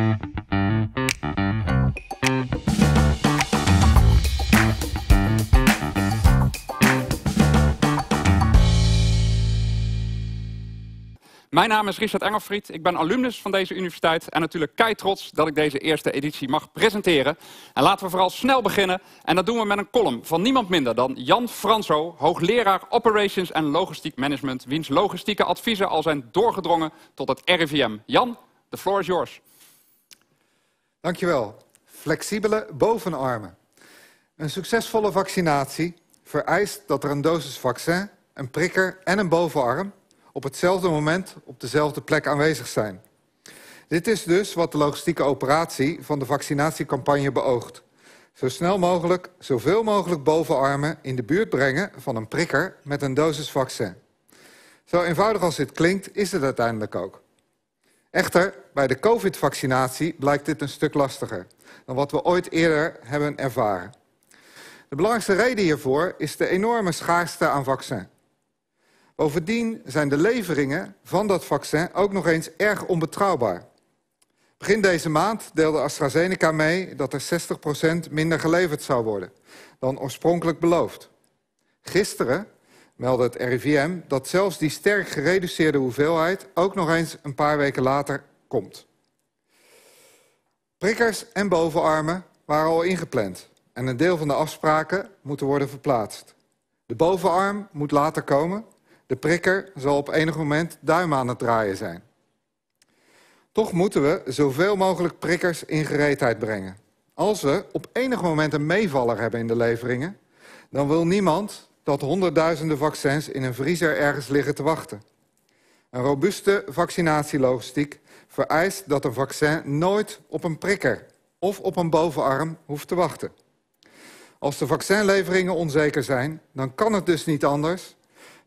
Mijn naam is Richard Engelfried, ik ben alumnus van deze universiteit en natuurlijk kei trots dat ik deze eerste editie mag presenteren. En laten we vooral snel beginnen en dat doen we met een column van niemand minder dan Jan Franso, hoogleraar Operations en Logistiek Management, wiens logistieke adviezen al zijn doorgedrongen tot het RIVM. Jan, the floor is yours. Dankjewel. Flexibele bovenarmen. Een succesvolle vaccinatie vereist dat er een dosis vaccin, een prikker en een bovenarm op hetzelfde moment op dezelfde plek aanwezig zijn. Dit is dus wat de logistieke operatie van de vaccinatiecampagne beoogt. Zo snel mogelijk zoveel mogelijk bovenarmen in de buurt brengen van een prikker met een dosis vaccin. Zo eenvoudig als dit klinkt, is het uiteindelijk ook. Echter, bij de covid-vaccinatie blijkt dit een stuk lastiger... dan wat we ooit eerder hebben ervaren. De belangrijkste reden hiervoor is de enorme schaarste aan vaccin. Bovendien zijn de leveringen van dat vaccin ook nog eens erg onbetrouwbaar. Begin deze maand deelde AstraZeneca mee dat er 60% minder geleverd zou worden dan oorspronkelijk beloofd. Gisteren meldde het RIVM dat zelfs die sterk gereduceerde hoeveelheid... ook nog eens een paar weken later komt. Prikkers en bovenarmen waren al ingepland... en een deel van de afspraken moeten worden verplaatst. De bovenarm moet later komen. De prikker zal op enig moment duim aan het draaien zijn. Toch moeten we zoveel mogelijk prikkers in gereedheid brengen. Als we op enig moment een meevaller hebben in de leveringen... dan wil niemand dat honderdduizenden vaccins in een vriezer ergens liggen te wachten. Een robuuste vaccinatielogistiek vereist dat een vaccin nooit op een prikker of op een bovenarm hoeft te wachten. Als de vaccinleveringen onzeker zijn, dan kan het dus niet anders...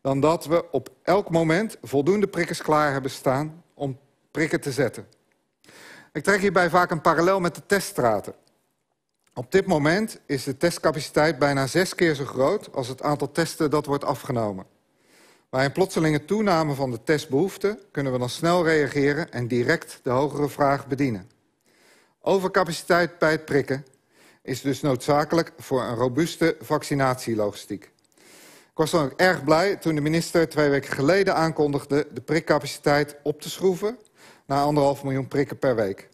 dan dat we op elk moment voldoende prikkers klaar hebben staan om prikken te zetten. Ik trek hierbij vaak een parallel met de teststraten. Op dit moment is de testcapaciteit bijna zes keer zo groot... als het aantal testen dat wordt afgenomen. Bij een plotselinge toename van de testbehoefte kunnen we dan snel reageren en direct de hogere vraag bedienen. Overcapaciteit bij het prikken is dus noodzakelijk voor een robuuste vaccinatielogistiek. Ik was dan ook erg blij toen de minister twee weken geleden aankondigde... de prikcapaciteit op te schroeven naar anderhalf miljoen prikken per week.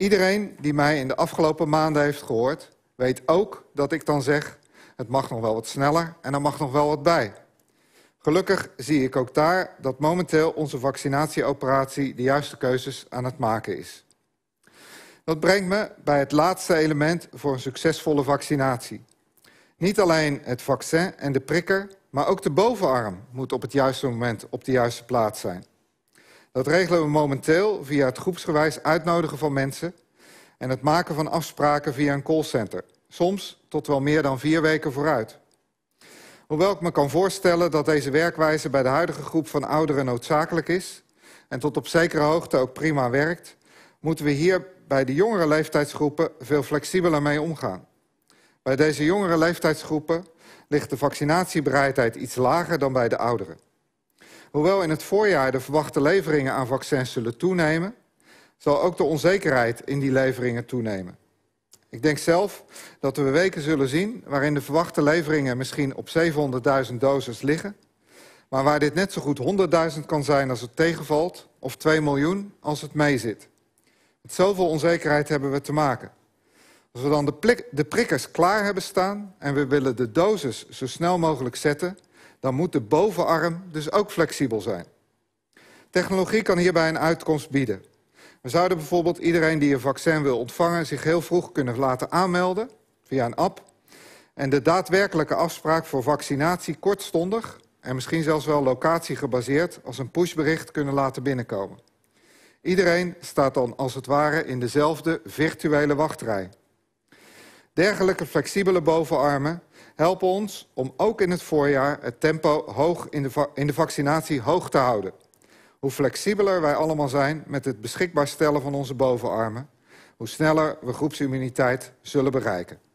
Iedereen die mij in de afgelopen maanden heeft gehoord... weet ook dat ik dan zeg, het mag nog wel wat sneller en er mag nog wel wat bij. Gelukkig zie ik ook daar dat momenteel onze vaccinatieoperatie... de juiste keuzes aan het maken is. Dat brengt me bij het laatste element voor een succesvolle vaccinatie. Niet alleen het vaccin en de prikker, maar ook de bovenarm moet op het juiste moment op de juiste plaats zijn. Dat regelen we momenteel via het groepsgewijs uitnodigen van mensen... en het maken van afspraken via een callcenter. Soms tot wel meer dan vier weken vooruit. Hoewel ik me kan voorstellen dat deze werkwijze bij de huidige groep van ouderen noodzakelijk is... en tot op zekere hoogte ook prima werkt... moeten we hier bij de jongere leeftijdsgroepen veel flexibeler mee omgaan. Bij deze jongere leeftijdsgroepen ligt de vaccinatiebereidheid iets lager dan bij de ouderen. Hoewel in het voorjaar de verwachte leveringen aan vaccins zullen toenemen... zal ook de onzekerheid in die leveringen toenemen. Ik denk zelf dat we weken zullen zien waarin de verwachte leveringen misschien op 700.000 doses liggen... maar waar dit net zo goed 100.000 kan zijn als het tegenvalt... of 2 miljoen als het meezit. Met zoveel onzekerheid hebben we te maken. Als we dan de, de prikkers klaar hebben staan en we willen de doses zo snel mogelijk zetten dan moet de bovenarm dus ook flexibel zijn. Technologie kan hierbij een uitkomst bieden. We zouden bijvoorbeeld iedereen die een vaccin wil ontvangen... zich heel vroeg kunnen laten aanmelden via een app... en de daadwerkelijke afspraak voor vaccinatie kortstondig... en misschien zelfs wel locatiegebaseerd als een pushbericht kunnen laten binnenkomen. Iedereen staat dan als het ware in dezelfde virtuele wachtrij. Dergelijke flexibele bovenarmen Help ons om ook in het voorjaar het tempo hoog in de, in de vaccinatie hoog te houden. Hoe flexibeler wij allemaal zijn met het beschikbaar stellen van onze bovenarmen... hoe sneller we groepsimmuniteit zullen bereiken.